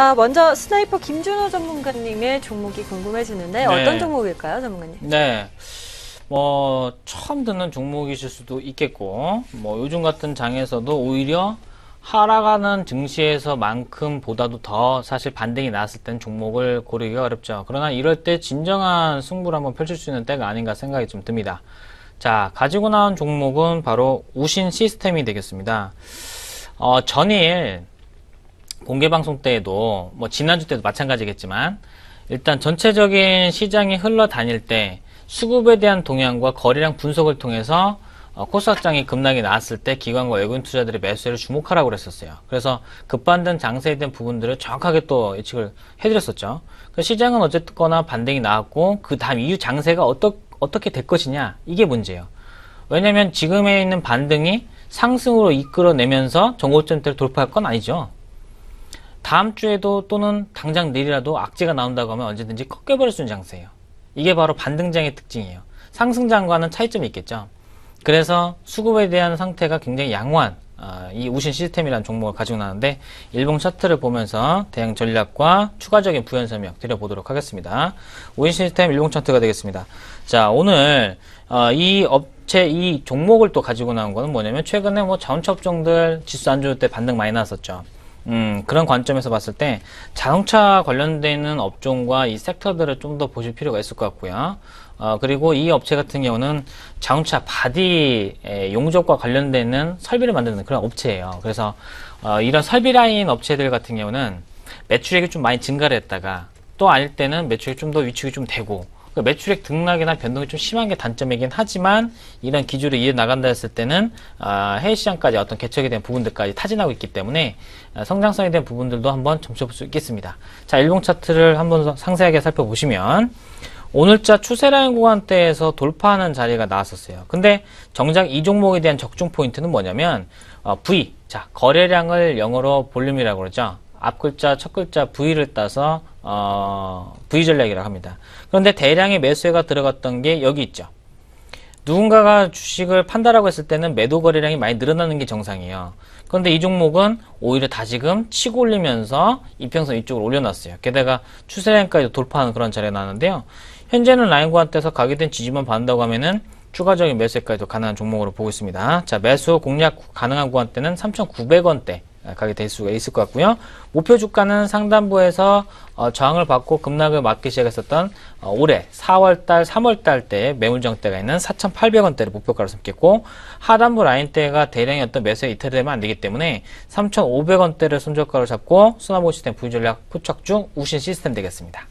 아, 먼저 스나이퍼 김준호 전문가님의 종목이 궁금해지는데 네. 어떤 종목일까요, 전문가님? 네. 뭐 처음 듣는 종목이실 수도 있겠고 뭐 요즘 같은 장에서도 오히려 하락하는 증시에서만큼 보다도 더 사실 반등이 나왔을 땐 종목을 고르기가 어렵죠. 그러나 이럴 때 진정한 승부를 한번 펼칠 수 있는 때가 아닌가 생각이 좀 듭니다. 자, 가지고 나온 종목은 바로 우신 시스템이 되겠습니다. 어, 전일 공개 방송 때에도 뭐 지난주 때도 마찬가지겠지만 일단 전체적인 시장이 흘러다닐 때 수급에 대한 동향과 거래량 분석을 통해서 어, 코스 확장이 급락이 나왔을 때 기관과 외국인 투자들의 매수를 주목하라고 그랬었어요. 그래서 급반등 장세에 대한 부분들을 정확하게 또 예측을 해드렸었죠. 그 시장은 어쨌거나 반등이 나왔고 그 다음 이후 장세가 어떠, 어떻게 될 것이냐 이게 문제예요. 왜냐하면 지금에 있는 반등이 상승으로 이끌어내면서 전고점대를 돌파할 건 아니죠. 다음 주에도 또는 당장 내일이라도 악재가 나온다고 하면 언제든지 꺾여버릴 수 있는 장세예요. 이게 바로 반등장의 특징이에요. 상승장과는 차이점이 있겠죠. 그래서 수급에 대한 상태가 굉장히 양호한 어, 이 우신 시스템이라는 종목을 가지고 나는데 일봉 차트를 보면서 대응 전략과 추가적인 부연 설명 드려보도록 하겠습니다. 우신 시스템 일봉 차트가 되겠습니다. 자 오늘 어, 이 업체 이 종목을 또 가지고 나온 거는 뭐냐면 최근에 뭐 자원차 업종들 지수 안 좋을 때 반등 많이 나왔었죠. 음, 그런 관점에서 봤을 때 자동차 관련되는 업종과 이 섹터들을 좀 더 보실 필요가 있을 것 같고요. 어, 그리고 이 업체 같은 경우는 자동차 바디 용접과 관련되는 설비를 만드는 그런 업체예요. 그래서 어, 이런 설비 라인 업체들 같은 경우는 매출액이 좀 많이 증가를 했다가 또 아닐 때는 매출이 좀 더 위축이 좀 되고 그러니까 매출액 등락이나 변동이 좀 심한 게 단점이긴 하지만 이런 기조로 이해 나간다 했을 때는 아, 해외 시장까지 어떤 개척에 대한 부분들까지 타진하고 있기 때문에 아, 성장성에 대한 부분들도 한번 점쳐볼 수 있겠습니다. 자, 일봉 차트를 한번 상세하게 살펴보시면 오늘자 추세라인 구간대에서 돌파하는 자리가 나왔었어요. 근데 정작 이 종목에 대한 적중 포인트는 뭐냐면 어, V, 자 거래량을 영어로 볼륨이라고 그러죠. 앞 글자, 첫 글자 V를 따서 어, V 전략이라고 합니다. 그런데 대량의 매수세가 들어갔던 게 여기 있죠. 누군가가 주식을 판다라고 했을 때는 매도 거래량이 많이 늘어나는 게 정상이에요. 그런데 이 종목은 오히려 다 지금 치고 올리면서 이평선 이쪽으로 올려놨어요. 게다가 추세라까지 돌파하는 그런 자리에 나왔는데요. 현재는 라인구한테서 가격된 지지만 받는다고 하면은 추가적인 매수세까지도 가능한 종목으로 보고 있습니다. 자, 매수 공략 가능한 구간대는 3,900원대. 예, 가게 될 수가 있을 것 같고요. 목표 주가는 상단부에서 어, 저항을 받고 급락을 맞기 시작했었던 어, 올해 4월달, 3월달 때 매물정대가 있는 4,800원대를 목표가로 삼겠고 하단부 라인대가 대량의 어떤 매수에 이탈되면 안 되기 때문에 3,500원대를 손절가로 잡고 수나보 시스템 부유전략 포착 중 우신 시스템 되겠습니다.